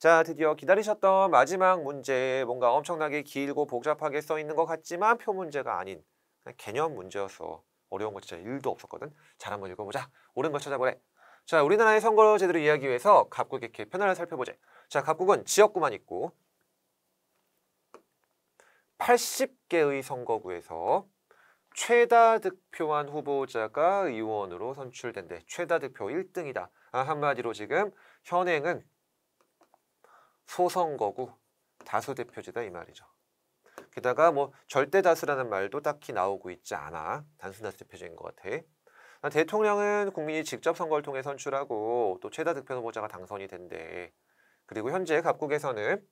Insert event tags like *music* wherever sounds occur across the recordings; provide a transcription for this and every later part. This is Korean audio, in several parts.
자 드디어 기다리셨던 마지막 문제 뭔가 엄청나게 길고 복잡하게 써있는 것 같지만 표 문제가 아닌 개념 문제여서 어려운 거 진짜 일도 없었거든 잘 한번 읽어보자 옳은 거 찾아보래 자 우리나라의 선거 제도를 이해하기 위해서 각국의 개편을 살펴보자 자 각국은 지역구만 있고 80개의 선거구에서 최다 득표한 후보자가 의원으로 선출된대 최다 득표 1등이다 아, 한마디로 지금 현행은 소선거구 다수 대표제다 이 말이죠. 게다가 뭐 절대 다수라는 말도 딱히 나오고 있지 않아. 단순 다수 대표제인 것 같아. 아, 대통령은 국민이 직접 선거를 통해 선출하고 또 최다 득표 후보자가 당선이 된대. 그리고 현재 각국에서는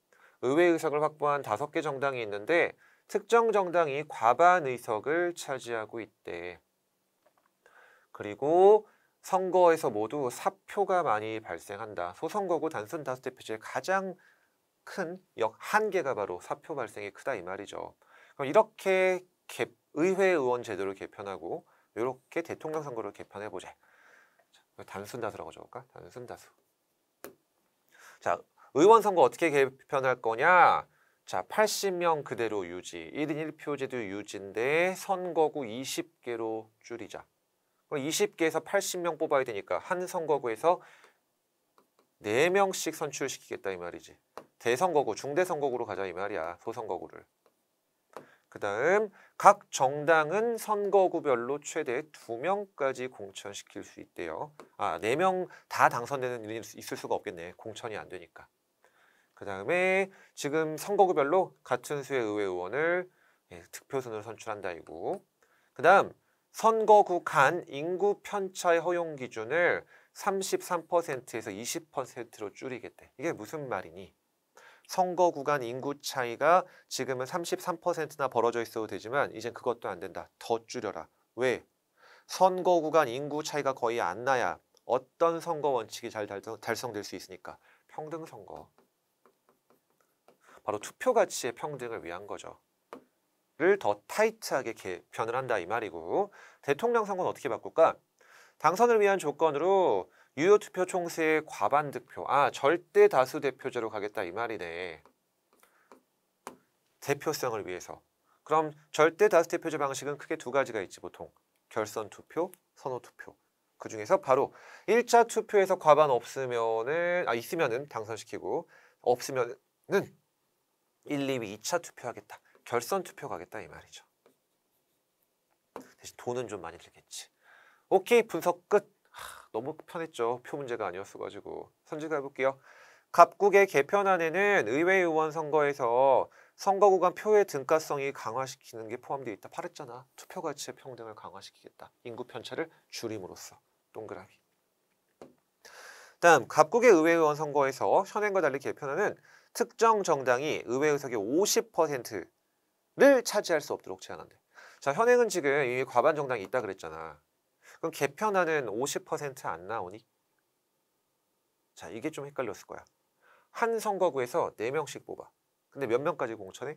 의회 의석을 확보한 다섯 개 정당이 있는데 특정 정당이 과반 의석을 차지하고 있대. 그리고 선거에서 모두 사표가 많이 발생한다. 소선거구 단순 다수대 표제의 가장 큰 역 한계가 바로 사표 발생이 크다 이 말이죠. 그럼 이렇게 개, 의회 의원 제도를 개편하고 이렇게 대통령 선거를 개편해 보자. 단순 다수라고 적을까? 단순 다수. 자, 의원 선거 어떻게 개편할 거냐? 자, 80명 그대로 유지, 1인 1표제도 유지인데 선거구 20개로 줄이자. 그럼 20개에서 80명 뽑아야 되니까 한 선거구에서 4명씩 선출시키겠다 이 말이지. 대선거구, 중대선거구로 가자 이 말이야. 소선거구를. 그 다음 각 정당은 선거구별로 최대 2명까지 공천시킬 수 있대요. 아, 4명 다 당선되는 일이 있을 수가 없겠네. 공천이 안 되니까. 그 다음에 지금 선거구별로 같은 수의 의회 의원을 예, 득표순으로 선출한다 이고 그 다음 선거구 간 인구 편차의 허용 기준을 33%에서 20%로 줄이겠대. 이게 무슨 말이니? 선거 구간 인구 차이가 지금은 33%나 벌어져 있어도 되지만 이젠 그것도 안 된다. 더 줄여라. 왜? 선거 구간 인구 차이가 거의 안 나야 어떤 선거 원칙이 잘 달성, 될수 있으니까 평등 선거. 바로 투표 가치의 평등을 위한 거죠. 를더 타이트하게 개편을 한다 이 말이고 대통령 선거는 어떻게 바꿀까? 당선을 위한 조건으로 유효투표 총수의 과반 득표 아 절대 다수 대표제로 가겠다 이 말이네 대표성을 위해서 그럼 절대 다수 대표제 방식은 크게 두 가지가 있지 보통 결선 투표 선호 투표 그 중에서 바로 1차 투표에서 과반 없으면은 아 있으면은 당선시키고 없으면은 1, 2, 위이차 투표하겠다 결선 투표 가겠다 이 말이죠. 대신 돈은 좀 많이 들겠지. 오케이 분석 끝. 하, 너무 편했죠. 표 문제가 아니었어가지고. 선지 가볼게요. 각국의 개편안에는 의회 의원 선거에서 선거구 간 표의 등가성이 강화시키는 게 포함되어 있다. 팔했잖아. 투표 가치의 평등을 강화시키겠다. 인구 편차를 줄임으로써. 동그라미. 다음 각국의 의회 의원 선거에서 현행과 달리 개편안은 특정 정당이 의회 의석의 를 차지할 수 없도록 제한한대. 자, 현행은 지금 이 과반 정당이 있다 그랬잖아. 그럼 개편안은 50%안 나오니? 자, 이게 좀 헷갈렸을 거야. 한 선거구에서 4명씩 뽑아. 근데 몇 명까지 공천해?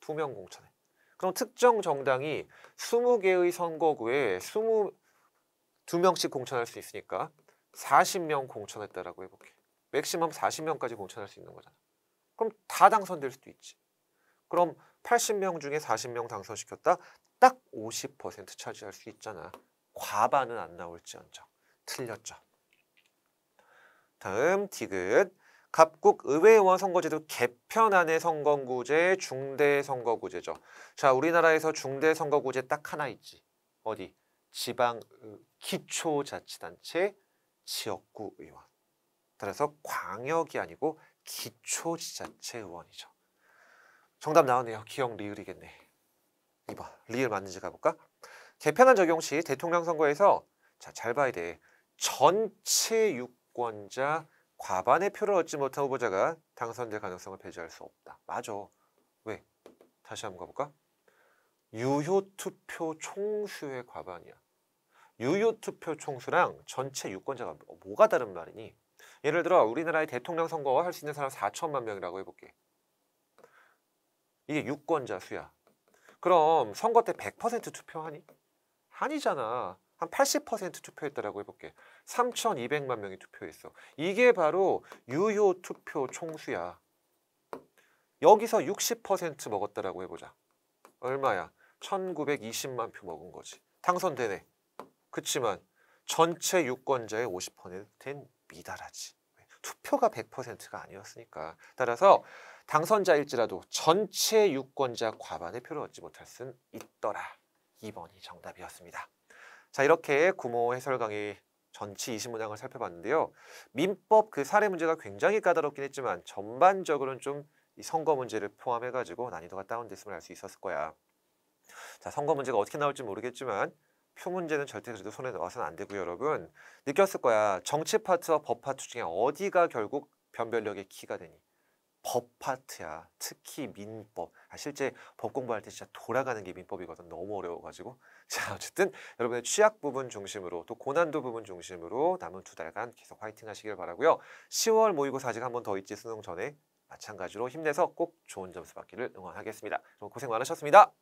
2명 공천해. 그럼 특정 정당이 20개의 선거구에 2 2명씩 공천할 수 있으니까 40명 공천했다라고 해볼게. 맥시멈 40명까지 공천할 수 있는 거잖아. 그럼 다 당선될 수도 있지. 그럼 80명 중에 40명 당선시켰다. 딱 50% 차지할 수 있잖아. 과반은 안 나올지언정. 틀렸죠. 다음 디귿. 각국 의회의원 선거제도 개편안의 선거구제 중대선거구제죠. 자, 우리나라에서 중대선거구제 딱 하나 있지. 어디? 지방 기초자치단체 지역구 의원. 따라서 광역이 아니고 기초지자체 의원이죠. 정답 나오네요. 기억 리을이겠네. 이봐 리을 맞는지 가볼까? 개편안 적용 시 대통령 선거에서 자, 잘 봐야 돼. 전체 유권자 과반의 표를 얻지 못한 후보자가 당선될 가능성을 배제할 수 없다. 맞아. 왜? 다시 한번 가볼까? 유효 투표 총수의 과반이야. 유효 투표 총수랑 전체 유권자가 뭐, 뭐가 다른 말이니? 예를 들어 우리나라의 대통령 선거와 할수 있는 사람 4천만 명이라고 해볼게. 이게 유권자 수야. 그럼 선거 때 100% 투표하니? 아니잖아. 한 80% 투표했다라고 해볼게. 3,200만 명이 투표했어. 이게 바로 유효 투표 총수야. 여기서 60% 먹었다라고 해보자. 얼마야? 1,920만 표 먹은 거지. 당선되네. 그치만 전체 유권자의 50%는 미달하지. 투표가 100%가 아니었으니까. 따라서 당선자일지라도 전체 유권자 과반의 표를 얻지 못할 순 있더라. 2번이 정답이었습니다. 자 이렇게 구모 해설 강의 전치 20문항을 살펴봤는데요. 민법 그 사례 문제가 굉장히 까다롭긴 했지만 전반적으로는 좀 이 선거 문제를 포함해가지고 난이도가 다운됐음을 알 수 있었을 거야. 자 선거 문제가 어떻게 나올지 모르겠지만 표 문제는 절대 그래도 손에 넣어서는 안 되고요 여러분 느꼈을 거야 정치 파트와 법 파트 중에 어디가 결국 변별력의 키가 되니 법 파트야. 특히 민법. 아, 실제 법 공부할 때 진짜 돌아가는 게 민법이거든. 너무 어려워가지고. *laughs* 자, 어쨌든 여러분의 취약 부분 중심으로 또 고난도 부분 중심으로 남은 두 달간 계속 화이팅 하시길 바라고요. 10월 모의고사 아직 한 번 더 있지 수능 전에 마찬가지로 힘내서 꼭 좋은 점수 받기를 응원하겠습니다. 고생 많으셨습니다.